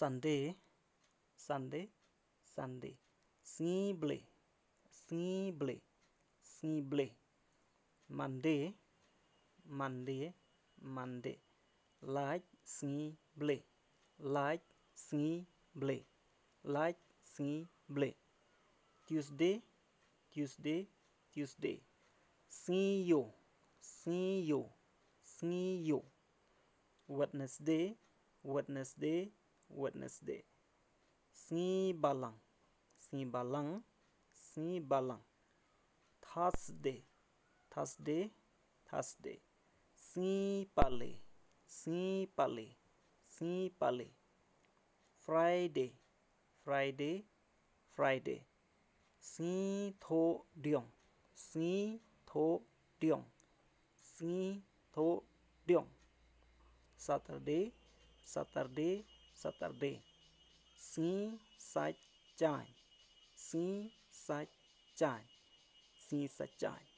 Sunday, Sunday, Sunday. Simple, simple, simple. Monday, Monday, Monday. Light, simple, Light, simple, Light, simple. Tuesday, Tuesday, Tuesday. See you, see you, see you. Wednesday, Wednesday, Wednesday. Sibalang, Sibalang, Sibalang. Thursday, Thursday, Thursday. Sipale, Sipale, Sipale. Friday, Friday, Friday. Si tho điong, si tho điong, si tho điong. Saturday, Saturday, सतर दे सच चाय सच चाय सच चाय